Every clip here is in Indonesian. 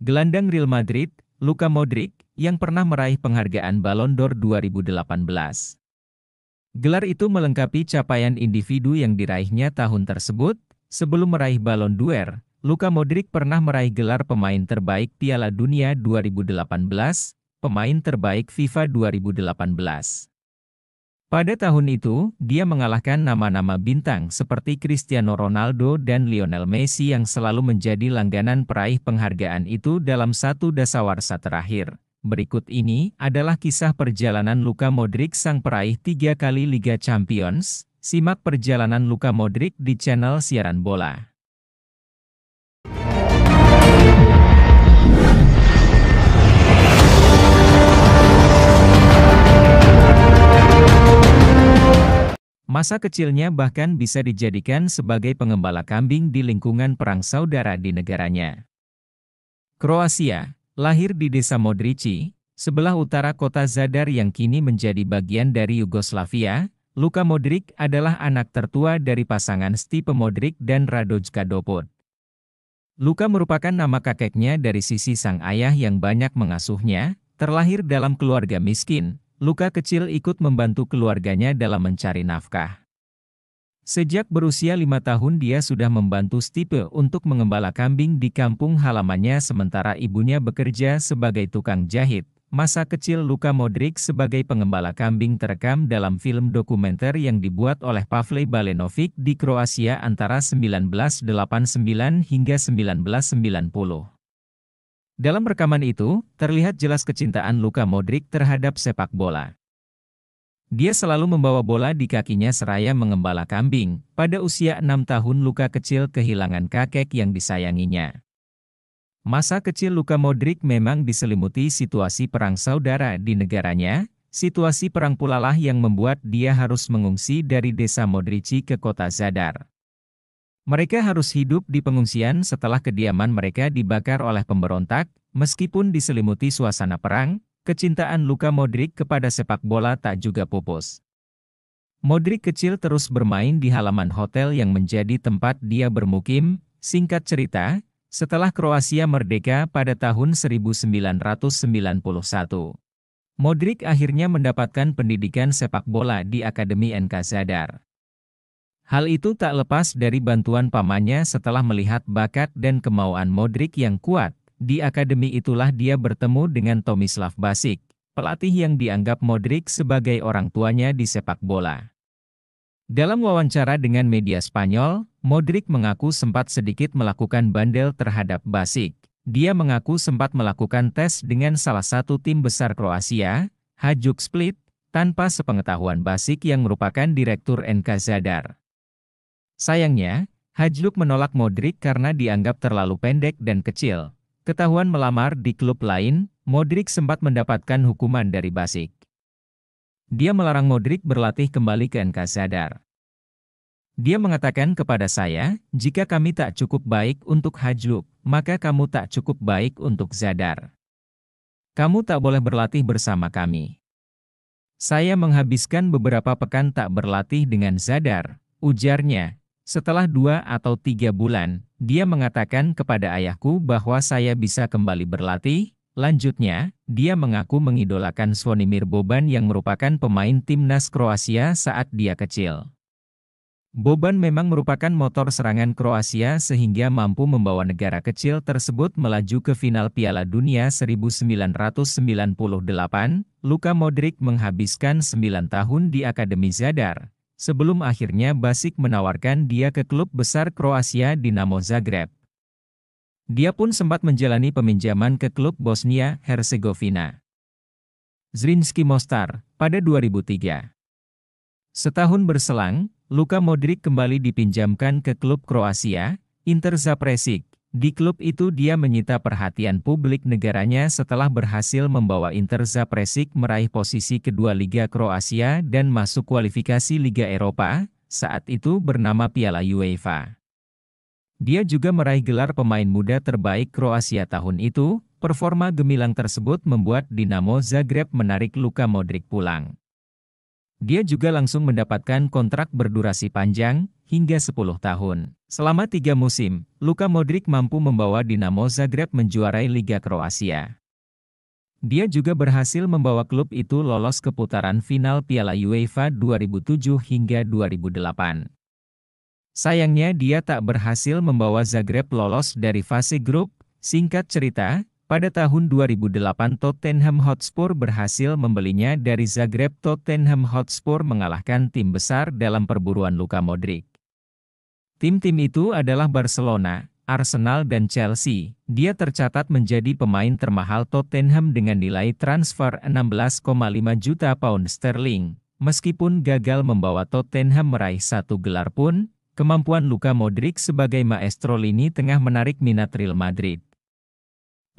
Gelandang Real Madrid, Luka Modric, yang pernah meraih penghargaan Ballon d'Or 2018. Gelar itu melengkapi capaian individu yang diraihnya tahun tersebut. Sebelum meraih Ballon d'Or, Luka Modric pernah meraih gelar pemain terbaik Piala Dunia 2018, pemain terbaik FIFA 2018. Pada tahun itu, dia mengalahkan nama-nama bintang seperti Cristiano Ronaldo dan Lionel Messi yang selalu menjadi langganan peraih penghargaan itu dalam satu dasawarsa terakhir. Berikut ini adalah kisah perjalanan Luka Modric sang peraih tiga kali Liga Champions. Simak perjalanan Luka Modric di channel Siaran Bola. Masa kecilnya bahkan bisa dijadikan sebagai pengembala kambing di lingkungan perang saudara di negaranya. Kroasia, lahir di desa Modrici, sebelah utara kota Zadar yang kini menjadi bagian dari Yugoslavia, Luka Modric adalah anak tertua dari pasangan Stipe Modric dan Radojka Dopot. Luka merupakan nama kakeknya dari sisi sang ayah yang banyak mengasuhnya, terlahir dalam keluarga miskin, Luka kecil ikut membantu keluarganya dalam mencari nafkah. Sejak berusia lima tahun dia sudah membantu Stipe untuk mengembala kambing di kampung halamannya sementara ibunya bekerja sebagai tukang jahit. Masa kecil Luka Modric sebagai pengembala kambing terekam dalam film dokumenter yang dibuat oleh Pavle Balenovic di Kroasia antara 1989 hingga 1990. Dalam rekaman itu, terlihat jelas kecintaan Luka Modric terhadap sepak bola. Dia selalu membawa bola di kakinya seraya mengembala kambing. Pada usia enam tahun Luka kecil kehilangan kakek yang disayanginya. Masa kecil Luka Modric memang diselimuti situasi perang saudara di negaranya, situasi perang pulalah yang membuat dia harus mengungsi dari desa Modrici ke kota Zadar. Mereka harus hidup di pengungsian setelah kediaman mereka dibakar oleh pemberontak, meskipun diselimuti suasana perang, kecintaan Luka Modric kepada sepak bola tak juga pupus. Modric kecil terus bermain di halaman hotel yang menjadi tempat dia bermukim, singkat cerita, setelah Kroasia merdeka pada tahun 1991. Modric akhirnya mendapatkan pendidikan sepak bola di Akademi NK Zadar. Hal itu tak lepas dari bantuan pamannya setelah melihat bakat dan kemauan Modric yang kuat. Di akademi itulah dia bertemu dengan Tomislav Basik, pelatih yang dianggap Modric sebagai orang tuanya di sepak bola. Dalam wawancara dengan media Spanyol, Modric mengaku sempat sedikit melakukan bandel terhadap Basik. Dia mengaku sempat melakukan tes dengan salah satu tim besar Kroasia, Hajduk Split, tanpa sepengetahuan Basik yang merupakan direktur NK Zadar. Sayangnya, Hajluk menolak Modric karena dianggap terlalu pendek dan kecil. Ketahuan melamar di klub lain, Modric sempat mendapatkan hukuman dari Basik. Dia melarang Modric berlatih kembali ke NK Zadar. Dia mengatakan kepada saya, jika kami tak cukup baik untuk Hajluk, maka kamu tak cukup baik untuk Zadar. Kamu tak boleh berlatih bersama kami. Saya menghabiskan beberapa pekan tak berlatih dengan Zadar, ujarnya, setelah dua atau tiga bulan, dia mengatakan kepada ayahku bahwa saya bisa kembali berlatih. Lanjutnya, dia mengaku mengidolakan Swonimir Boban yang merupakan pemain timnas Kroasia saat dia kecil. Boban memang merupakan motor serangan Kroasia sehingga mampu membawa negara kecil tersebut melaju ke final Piala Dunia 1998. Luka Modric menghabiskan 9 tahun di Akademi Zadar, sebelum akhirnya Basik menawarkan dia ke klub besar Kroasia Dinamo Zagreb. Dia pun sempat menjalani peminjaman ke klub Bosnia Herzegovina. Zrinski Mostar, pada 2003. Setahun berselang, Luka Modric kembali dipinjamkan ke klub Kroasia, Inter Zapresik, di klub itu dia menyita perhatian publik negaranya setelah berhasil membawa Inter Zapresik meraih posisi kedua Liga Kroasia dan masuk kualifikasi Liga Eropa, saat itu bernama Piala UEFA. Dia juga meraih gelar pemain muda terbaik Kroasia tahun itu, performa gemilang tersebut membuat Dinamo Zagreb menarik Luka Modric pulang. Dia juga langsung mendapatkan kontrak berdurasi panjang, hingga 10 tahun. Selama tiga musim, Luka Modric mampu membawa Dinamo Zagreb menjuarai Liga Kroasia. Dia juga berhasil membawa klub itu lolos ke putaran final Piala UEFA 2007 hingga 2008. Sayangnya dia tak berhasil membawa Zagreb lolos dari fase grup. Singkat cerita, pada tahun 2008 Tottenham Hotspur berhasil membelinya dari Zagreb. Tottenham Hotspur mengalahkan tim besar dalam perburuan Luka Modric. Tim-tim itu adalah Barcelona, Arsenal dan Chelsea. Dia tercatat menjadi pemain termahal Tottenham dengan nilai transfer 16,5 juta pound sterling. Meskipun gagal membawa Tottenham meraih satu gelar pun, kemampuan Luka Modric sebagai maestro lini tengah menarik minat Real Madrid.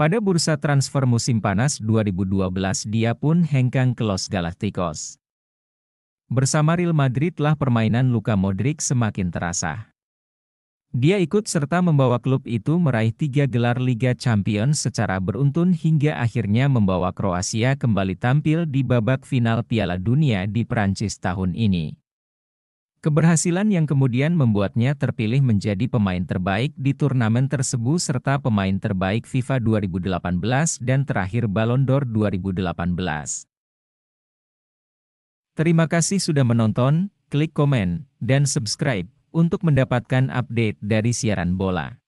Pada bursa transfer musim panas 2012 dia pun hengkang ke Los Galacticos. Bersama Real Madrid lah permainan Luka Modric semakin terasa. Dia ikut serta membawa klub itu meraih tiga gelar Liga Champions secara beruntun hingga akhirnya membawa Kroasia kembali tampil di babak final Piala Dunia di Prancis tahun ini. Keberhasilan yang kemudian membuatnya terpilih menjadi pemain terbaik di turnamen tersebut serta pemain terbaik FIFA 2018 dan terakhir Ballon d'Or 2018. Terima kasih sudah menonton, klik komen, dan subscribe untuk mendapatkan update dari siaran bola.